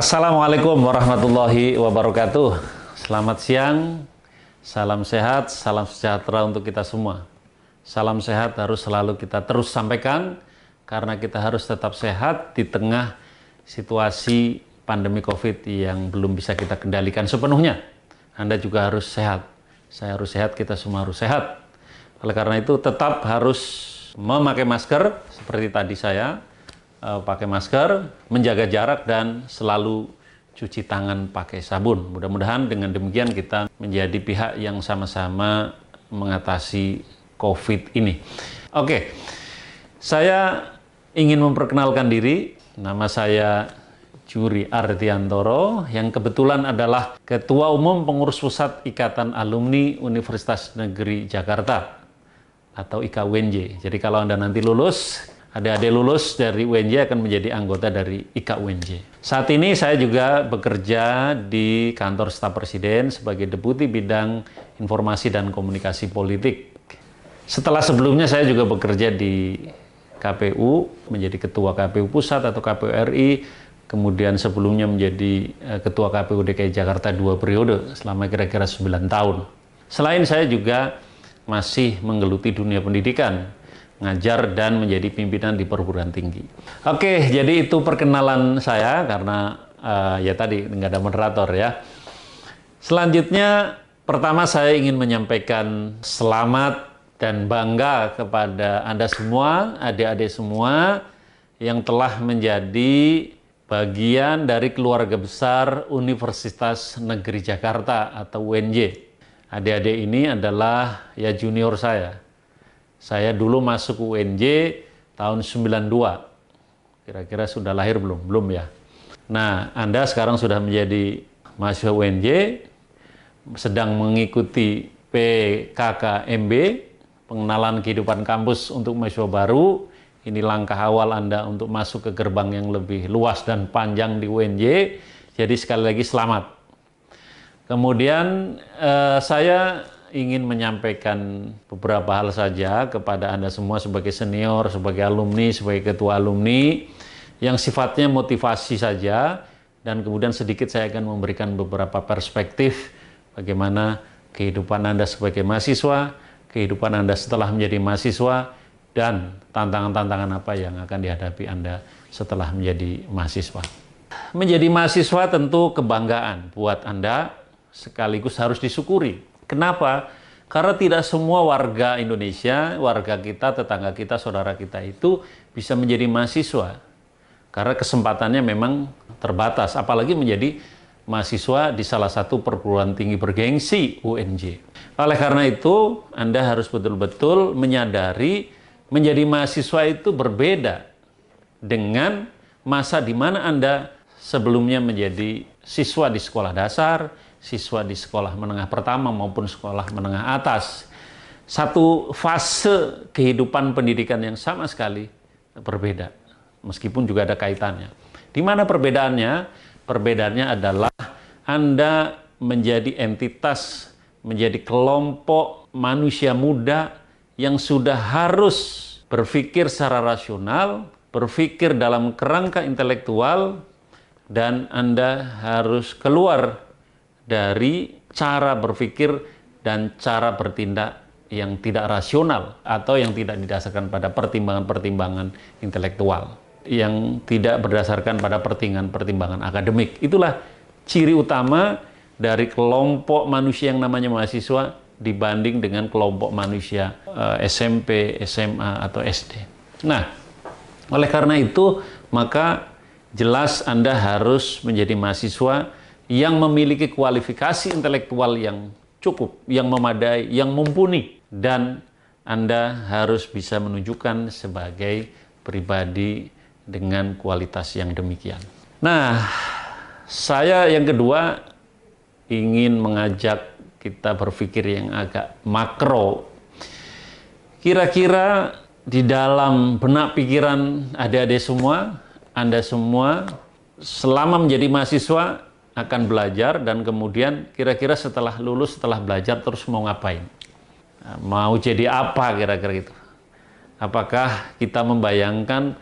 Assalamualaikum warahmatullahi wabarakatuh. Selamat siang, salam sehat, salam sejahtera untuk kita semua. Salam sehat harus selalu kita terus sampaikan karena kita harus tetap sehat di tengah situasi pandemi Covid yang belum bisa kita kendalikan sepenuhnya. Anda juga harus sehat. Saya harus sehat, kita semua harus sehat. Oleh karena itu tetap harus memakai masker seperti tadi saya Eh, pakai masker, menjaga jarak dan selalu cuci tangan pakai sabun. Mudah-mudahan dengan demikian kita menjadi pihak yang sama-sama mengatasi COVID ini. Oke, saya ingin memperkenalkan diri. Nama saya Juri Ardiantoro yang kebetulan adalah Ketua Umum Pengurus Pusat Ikatan Alumni Universitas Negeri Jakarta atau IKWNJ. Jadi kalau Anda nanti lulus, adik-adik lulus dari UNJ akan menjadi anggota dari IKA UNJ. Saat ini saya juga bekerja di kantor staf presiden sebagai deputi bidang informasi dan komunikasi politik. Setelah sebelumnya saya juga bekerja di KPU menjadi ketua KPU pusat atau KPU RI, kemudian sebelumnya menjadi eh, ketua KPU DKI Jakarta dua periode selama kira-kira 9 tahun. Selain saya juga masih menggeluti dunia pendidikan ngajar dan menjadi pimpinan di perguruan tinggi. Oke, jadi itu perkenalan saya karena uh, ya tadi nggak ada moderator ya. Selanjutnya, pertama saya ingin menyampaikan selamat dan bangga kepada Anda semua, adik-adik semua yang telah menjadi bagian dari keluarga besar Universitas Negeri Jakarta atau UNJ. Adik-adik ini adalah ya junior saya saya dulu masuk UNJ tahun 92. Kira-kira sudah lahir belum? Belum ya. Nah, Anda sekarang sudah menjadi mahasiswa UNJ, sedang mengikuti PKKMB, pengenalan kehidupan kampus untuk mahasiswa baru. Ini langkah awal Anda untuk masuk ke gerbang yang lebih luas dan panjang di UNJ. Jadi sekali lagi selamat. Kemudian eh, saya ingin menyampaikan beberapa hal saja kepada Anda semua sebagai senior, sebagai alumni, sebagai ketua alumni yang sifatnya motivasi saja dan kemudian sedikit saya akan memberikan beberapa perspektif bagaimana kehidupan Anda sebagai mahasiswa, kehidupan Anda setelah menjadi mahasiswa dan tantangan-tantangan apa yang akan dihadapi Anda setelah menjadi mahasiswa. Menjadi mahasiswa tentu kebanggaan buat Anda sekaligus harus disyukuri Kenapa? Karena tidak semua warga Indonesia, warga kita, tetangga kita, saudara kita itu bisa menjadi mahasiswa. Karena kesempatannya memang terbatas, apalagi menjadi mahasiswa di salah satu perguruan tinggi bergengsi UNJ. Oleh karena itu, Anda harus betul-betul menyadari menjadi mahasiswa itu berbeda dengan masa di mana Anda sebelumnya menjadi siswa di sekolah dasar, siswa di sekolah menengah pertama maupun sekolah menengah atas. Satu fase kehidupan pendidikan yang sama sekali berbeda, meskipun juga ada kaitannya. Di mana perbedaannya? Perbedaannya adalah Anda menjadi entitas, menjadi kelompok manusia muda yang sudah harus berpikir secara rasional, berpikir dalam kerangka intelektual, dan Anda harus keluar dari cara berpikir dan cara bertindak yang tidak rasional atau yang tidak didasarkan pada pertimbangan-pertimbangan intelektual, yang tidak berdasarkan pada pertimbangan-pertimbangan akademik. Itulah ciri utama dari kelompok manusia yang namanya mahasiswa dibanding dengan kelompok manusia eh, SMP, SMA, atau SD. Nah, oleh karena itu, maka jelas Anda harus menjadi mahasiswa yang memiliki kualifikasi intelektual yang cukup, yang memadai, yang mumpuni dan Anda harus bisa menunjukkan sebagai pribadi dengan kualitas yang demikian. Nah, saya yang kedua ingin mengajak kita berpikir yang agak makro. Kira-kira di dalam benak pikiran adik-adik semua, Anda semua, selama menjadi mahasiswa, akan belajar dan kemudian kira-kira setelah lulus setelah belajar terus mau ngapain nah, mau jadi apa kira-kira gitu apakah kita membayangkan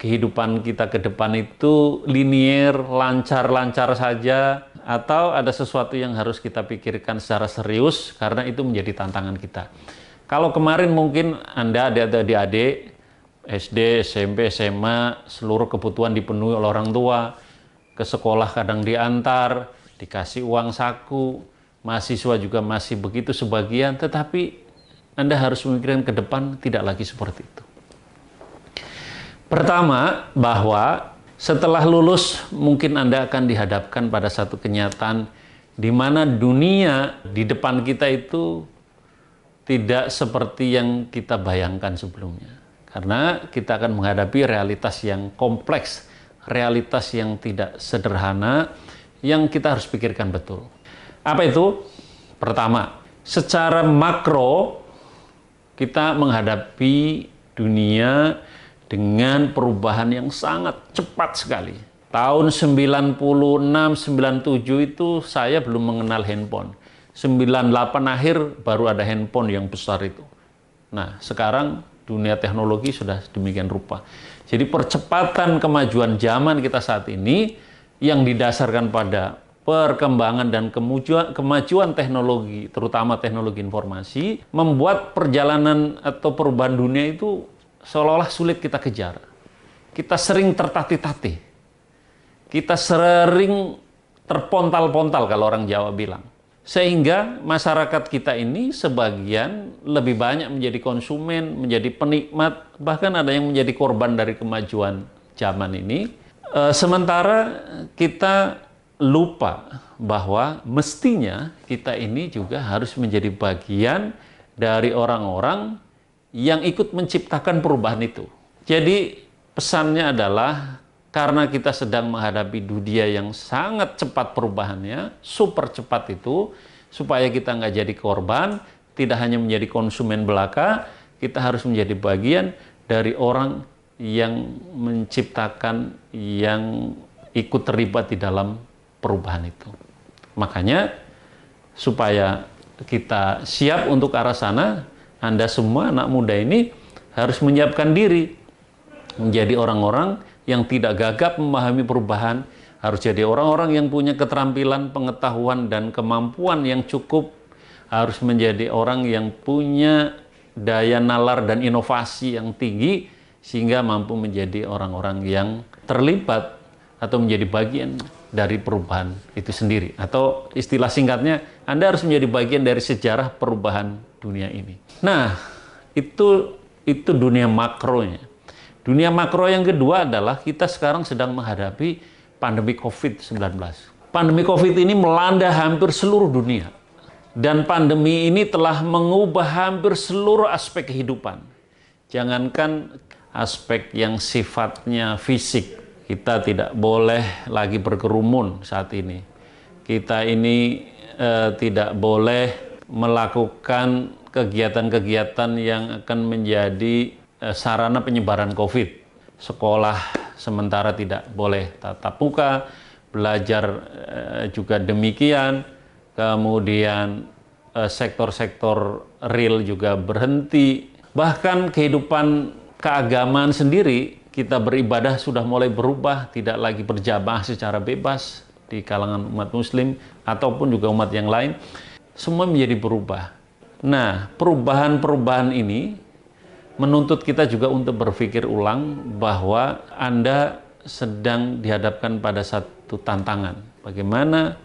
kehidupan kita ke depan itu linier lancar-lancar saja atau ada sesuatu yang harus kita pikirkan secara serius karena itu menjadi tantangan kita kalau kemarin mungkin anda ada adik-adik SD SMP SMA seluruh kebutuhan dipenuhi oleh orang tua ke sekolah kadang diantar, dikasih uang saku, mahasiswa juga masih begitu sebagian, tetapi Anda harus memikirkan ke depan tidak lagi seperti itu. Pertama, bahwa setelah lulus mungkin Anda akan dihadapkan pada satu kenyataan di mana dunia di depan kita itu tidak seperti yang kita bayangkan sebelumnya. Karena kita akan menghadapi realitas yang kompleks realitas yang tidak sederhana yang kita harus pikirkan betul. Apa itu? Pertama, secara makro kita menghadapi dunia dengan perubahan yang sangat cepat sekali. Tahun 96 97 itu saya belum mengenal handphone. 98 akhir baru ada handphone yang besar itu. Nah, sekarang dunia teknologi sudah demikian rupa. Jadi percepatan kemajuan zaman kita saat ini yang didasarkan pada perkembangan dan kemajuan, kemajuan teknologi, terutama teknologi informasi, membuat perjalanan atau perubahan dunia itu seolah-olah sulit kita kejar. Kita sering tertatih-tatih. Kita sering terpontal-pontal kalau orang Jawa bilang sehingga masyarakat kita ini sebagian lebih banyak menjadi konsumen, menjadi penikmat, bahkan ada yang menjadi korban dari kemajuan zaman ini. E, sementara kita lupa bahwa mestinya kita ini juga harus menjadi bagian dari orang-orang yang ikut menciptakan perubahan itu. Jadi pesannya adalah karena kita sedang menghadapi dunia yang sangat cepat perubahannya, super cepat itu, supaya kita nggak jadi korban, tidak hanya menjadi konsumen belaka, kita harus menjadi bagian dari orang yang menciptakan, yang ikut terlibat di dalam perubahan itu. Makanya supaya kita siap untuk arah sana, Anda semua anak muda ini harus menyiapkan diri menjadi orang-orang yang tidak gagap memahami perubahan, harus jadi orang-orang yang punya keterampilan, pengetahuan, dan kemampuan yang cukup, harus menjadi orang yang punya daya nalar dan inovasi yang tinggi, sehingga mampu menjadi orang-orang yang terlibat atau menjadi bagian dari perubahan itu sendiri. Atau istilah singkatnya, Anda harus menjadi bagian dari sejarah perubahan dunia ini. Nah, itu itu dunia makronya. Dunia makro yang kedua adalah kita sekarang sedang menghadapi pandemi COVID-19. Pandemi COVID ini melanda hampir seluruh dunia. Dan pandemi ini telah mengubah hampir seluruh aspek kehidupan. Jangankan aspek yang sifatnya fisik. Kita tidak boleh lagi berkerumun saat ini. Kita ini eh, tidak boleh melakukan kegiatan-kegiatan yang akan menjadi Eh, sarana penyebaran COVID. Sekolah sementara tidak boleh tatap muka, belajar eh, juga demikian, kemudian eh, sektor-sektor real juga berhenti. Bahkan kehidupan keagamaan sendiri, kita beribadah sudah mulai berubah, tidak lagi berjabah secara bebas di kalangan umat muslim ataupun juga umat yang lain. Semua menjadi berubah. Nah, perubahan-perubahan ini menuntut kita juga untuk berpikir ulang bahwa Anda sedang dihadapkan pada satu tantangan. Bagaimana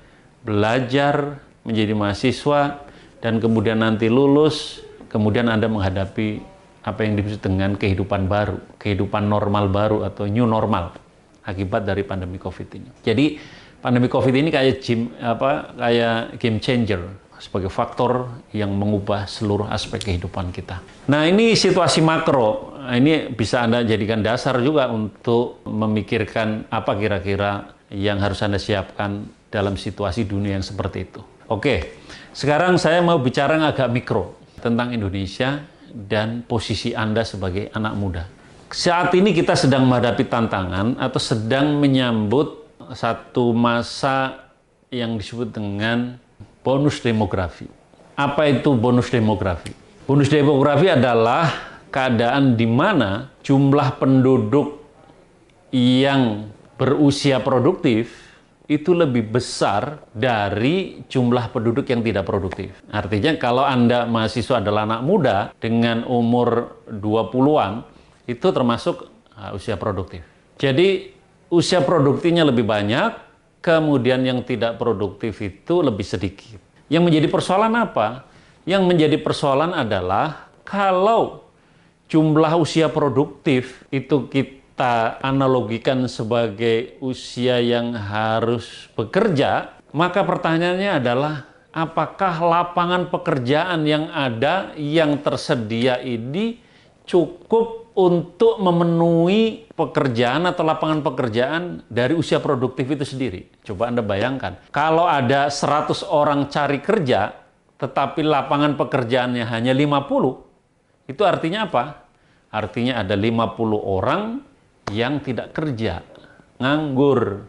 belajar menjadi mahasiswa dan kemudian nanti lulus, kemudian Anda menghadapi apa yang disebut dengan kehidupan baru, kehidupan normal baru atau new normal akibat dari pandemi Covid ini. Jadi pandemi Covid ini kayak gym, apa kayak game changer sebagai faktor yang mengubah seluruh aspek kehidupan kita. Nah, ini situasi makro. Ini bisa Anda jadikan dasar juga untuk memikirkan apa kira-kira yang harus Anda siapkan dalam situasi dunia yang seperti itu. Oke, sekarang saya mau bicara agak mikro tentang Indonesia dan posisi Anda sebagai anak muda. Saat ini kita sedang menghadapi tantangan atau sedang menyambut satu masa yang disebut dengan bonus demografi. Apa itu bonus demografi? Bonus demografi adalah keadaan di mana jumlah penduduk yang berusia produktif itu lebih besar dari jumlah penduduk yang tidak produktif. Artinya kalau Anda mahasiswa adalah anak muda dengan umur 20-an, itu termasuk uh, usia produktif. Jadi usia produktifnya lebih banyak, kemudian yang tidak produktif itu lebih sedikit. Yang menjadi persoalan apa? Yang menjadi persoalan adalah kalau jumlah usia produktif itu kita analogikan sebagai usia yang harus bekerja, maka pertanyaannya adalah apakah lapangan pekerjaan yang ada yang tersedia ini cukup untuk memenuhi pekerjaan atau lapangan pekerjaan dari usia produktif itu sendiri. Coba Anda bayangkan, kalau ada 100 orang cari kerja, tetapi lapangan pekerjaannya hanya 50, itu artinya apa? Artinya ada 50 orang yang tidak kerja, nganggur.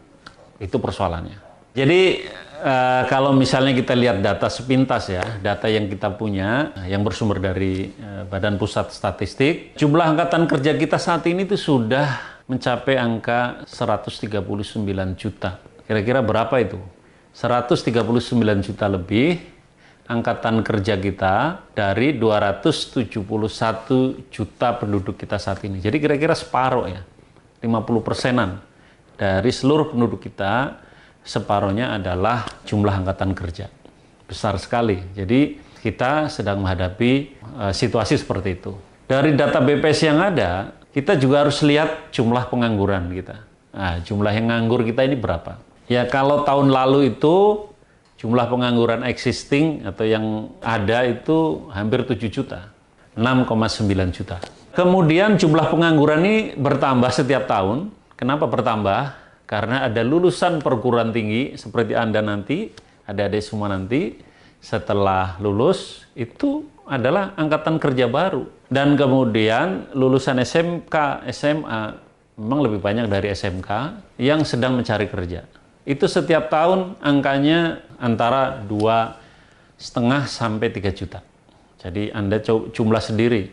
Itu persoalannya. Jadi Uh, kalau misalnya kita lihat data sepintas ya, data yang kita punya yang bersumber dari uh, Badan Pusat Statistik, jumlah angkatan kerja kita saat ini itu sudah mencapai angka 139 juta. Kira-kira berapa itu? 139 juta lebih angkatan kerja kita dari 271 juta penduduk kita saat ini. Jadi kira-kira separuh ya, 50 persenan dari seluruh penduduk kita separohnya adalah jumlah angkatan kerja. Besar sekali. Jadi kita sedang menghadapi e, situasi seperti itu. Dari data BPS yang ada, kita juga harus lihat jumlah pengangguran kita. Nah, jumlah yang nganggur kita ini berapa? Ya kalau tahun lalu itu jumlah pengangguran existing atau yang ada itu hampir 7 juta, 6,9 juta. Kemudian jumlah pengangguran ini bertambah setiap tahun. Kenapa bertambah? Karena ada lulusan perguruan tinggi seperti Anda nanti, ada adik semua nanti, setelah lulus itu adalah angkatan kerja baru. Dan kemudian lulusan SMK, SMA, memang lebih banyak dari SMK, yang sedang mencari kerja. Itu setiap tahun angkanya antara dua setengah sampai 3 juta. Jadi Anda jumlah sendiri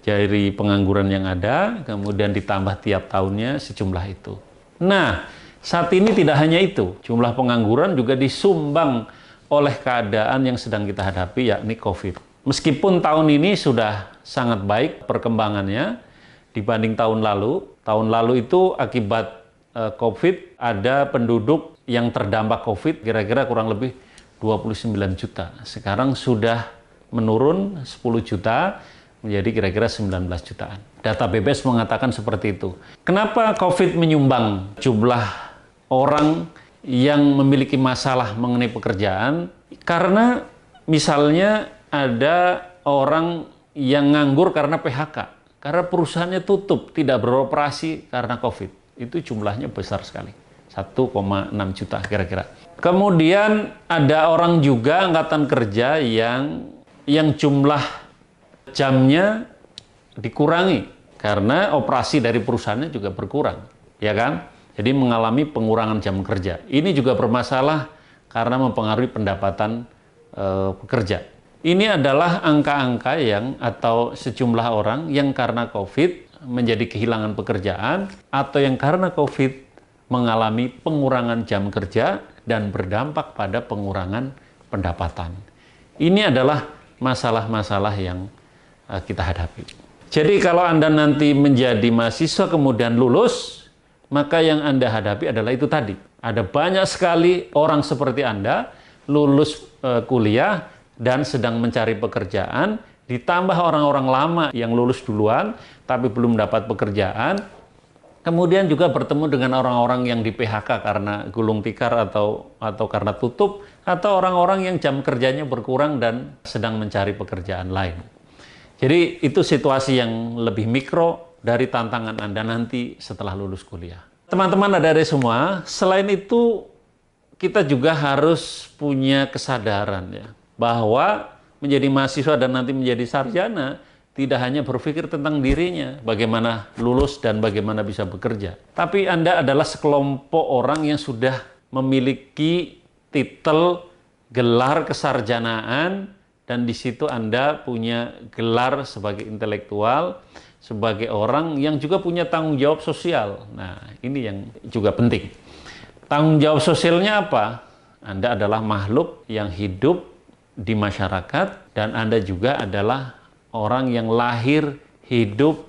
dari pengangguran yang ada, kemudian ditambah tiap tahunnya sejumlah itu. Nah, saat ini tidak hanya itu, jumlah pengangguran juga disumbang oleh keadaan yang sedang kita hadapi yakni Covid. Meskipun tahun ini sudah sangat baik perkembangannya dibanding tahun lalu, tahun lalu itu akibat eh, Covid ada penduduk yang terdampak Covid kira-kira kurang lebih 29 juta. Sekarang sudah menurun 10 juta menjadi kira-kira 19 jutaan. Data BPS mengatakan seperti itu. Kenapa COVID menyumbang jumlah orang yang memiliki masalah mengenai pekerjaan? Karena misalnya ada orang yang nganggur karena PHK, karena perusahaannya tutup, tidak beroperasi karena COVID. Itu jumlahnya besar sekali, 1,6 juta kira-kira. Kemudian ada orang juga angkatan kerja yang yang jumlah jamnya dikurangi karena operasi dari perusahaannya juga berkurang, ya kan? Jadi mengalami pengurangan jam kerja. Ini juga bermasalah karena mempengaruhi pendapatan e, pekerja. Ini adalah angka-angka yang atau sejumlah orang yang karena COVID menjadi kehilangan pekerjaan atau yang karena COVID mengalami pengurangan jam kerja dan berdampak pada pengurangan pendapatan. Ini adalah masalah-masalah yang Eh, kita hadapi. Jadi kalau Anda nanti menjadi mahasiswa kemudian lulus, maka yang Anda hadapi adalah itu tadi. Ada banyak sekali orang seperti Anda lulus eh, kuliah dan sedang mencari pekerjaan, ditambah orang-orang lama yang lulus duluan tapi belum dapat pekerjaan, kemudian juga bertemu dengan orang-orang yang di PHK karena gulung tikar atau atau karena tutup atau orang-orang yang jam kerjanya berkurang dan sedang mencari pekerjaan lain. Jadi itu situasi yang lebih mikro dari tantangan Anda nanti setelah lulus kuliah. Teman-teman ada dari semua, selain itu kita juga harus punya kesadaran ya bahwa menjadi mahasiswa dan nanti menjadi sarjana tidak hanya berpikir tentang dirinya, bagaimana lulus dan bagaimana bisa bekerja. Tapi Anda adalah sekelompok orang yang sudah memiliki titel gelar kesarjanaan dan di situ Anda punya gelar sebagai intelektual, sebagai orang yang juga punya tanggung jawab sosial. Nah, ini yang juga penting. Tanggung jawab sosialnya apa? Anda adalah makhluk yang hidup di masyarakat dan Anda juga adalah orang yang lahir hidup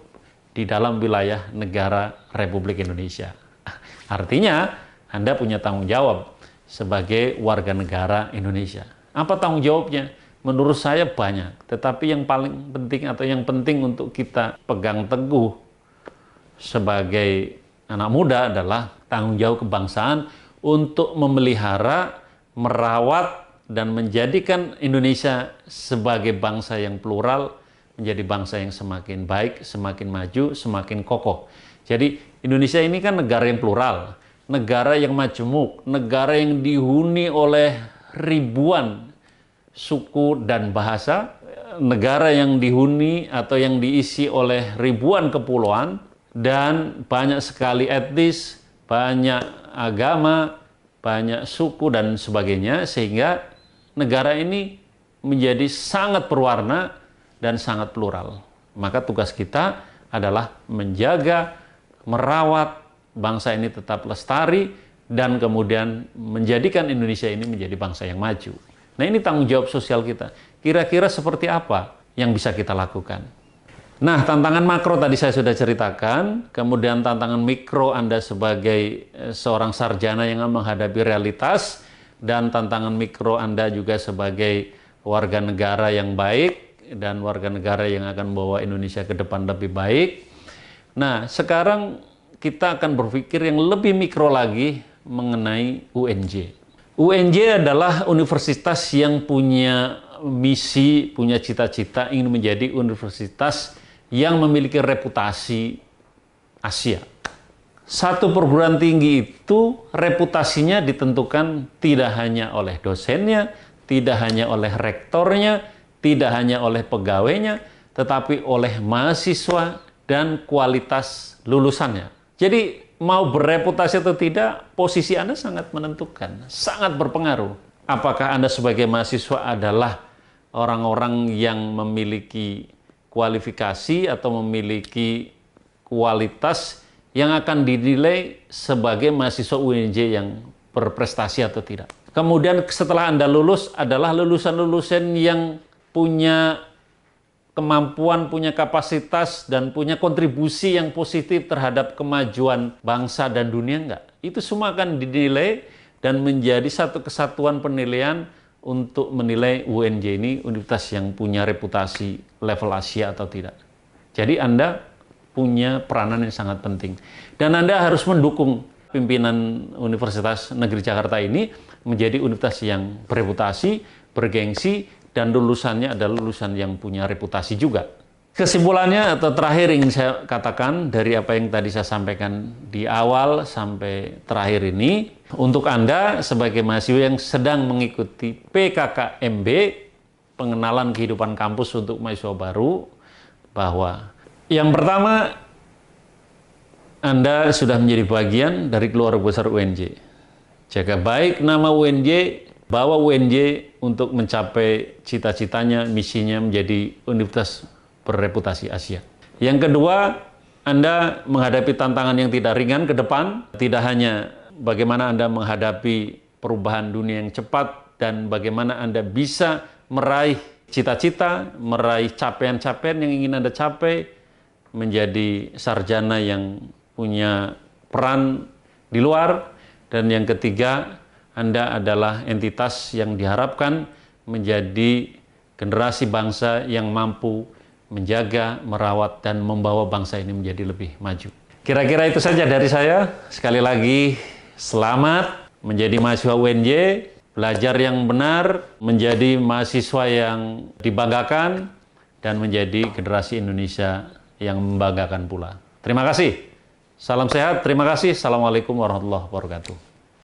di dalam wilayah negara Republik Indonesia. Artinya, Anda punya tanggung jawab sebagai warga negara Indonesia. Apa tanggung jawabnya? menurut saya banyak. Tetapi yang paling penting atau yang penting untuk kita pegang teguh sebagai anak muda adalah tanggung jawab kebangsaan untuk memelihara, merawat, dan menjadikan Indonesia sebagai bangsa yang plural, menjadi bangsa yang semakin baik, semakin maju, semakin kokoh. Jadi Indonesia ini kan negara yang plural, negara yang majemuk, negara yang dihuni oleh ribuan suku dan bahasa, negara yang dihuni atau yang diisi oleh ribuan kepulauan dan banyak sekali etnis, banyak agama, banyak suku dan sebagainya sehingga negara ini menjadi sangat berwarna dan sangat plural. Maka tugas kita adalah menjaga, merawat bangsa ini tetap lestari dan kemudian menjadikan Indonesia ini menjadi bangsa yang maju. Nah ini tanggung jawab sosial kita. Kira-kira seperti apa yang bisa kita lakukan? Nah tantangan makro tadi saya sudah ceritakan, kemudian tantangan mikro Anda sebagai eh, seorang sarjana yang menghadapi realitas, dan tantangan mikro Anda juga sebagai warga negara yang baik dan warga negara yang akan membawa Indonesia ke depan lebih baik. Nah sekarang kita akan berpikir yang lebih mikro lagi mengenai UNJ. UNJ adalah universitas yang punya misi, punya cita-cita ingin menjadi universitas yang memiliki reputasi Asia. Satu perguruan tinggi itu reputasinya ditentukan tidak hanya oleh dosennya, tidak hanya oleh rektornya, tidak hanya oleh pegawainya, tetapi oleh mahasiswa dan kualitas lulusannya. Jadi mau bereputasi atau tidak, posisi Anda sangat menentukan, sangat berpengaruh. Apakah Anda sebagai mahasiswa adalah orang-orang yang memiliki kualifikasi atau memiliki kualitas yang akan dinilai sebagai mahasiswa UNJ yang berprestasi atau tidak. Kemudian setelah Anda lulus adalah lulusan-lulusan yang punya kemampuan, punya kapasitas, dan punya kontribusi yang positif terhadap kemajuan bangsa dan dunia enggak? Itu semua akan dinilai dan menjadi satu kesatuan penilaian untuk menilai UNJ ini universitas yang punya reputasi level Asia atau tidak. Jadi Anda punya peranan yang sangat penting. Dan Anda harus mendukung pimpinan Universitas Negeri Jakarta ini menjadi universitas yang bereputasi, bergengsi, dan lulusannya adalah lulusan yang punya reputasi juga. Kesimpulannya atau terakhir ingin saya katakan dari apa yang tadi saya sampaikan di awal sampai terakhir ini, untuk Anda sebagai mahasiswa yang sedang mengikuti PKKMB, pengenalan kehidupan kampus untuk mahasiswa baru, bahwa yang pertama Anda sudah menjadi bagian dari keluarga besar UNJ. Jaga baik nama UNJ bahwa UNJ untuk mencapai cita-citanya, misinya menjadi universitas bereputasi Asia. Yang kedua, Anda menghadapi tantangan yang tidak ringan ke depan, tidak hanya bagaimana Anda menghadapi perubahan dunia yang cepat dan bagaimana Anda bisa meraih cita-cita, meraih capaian-capaian yang ingin Anda capai, menjadi sarjana yang punya peran di luar, dan yang ketiga, anda adalah entitas yang diharapkan menjadi generasi bangsa yang mampu menjaga, merawat, dan membawa bangsa ini menjadi lebih maju. Kira-kira itu saja dari saya. Sekali lagi, selamat menjadi mahasiswa UNJ, belajar yang benar, menjadi mahasiswa yang dibanggakan, dan menjadi generasi Indonesia yang membanggakan pula. Terima kasih. Salam sehat, terima kasih. Assalamualaikum warahmatullahi wabarakatuh.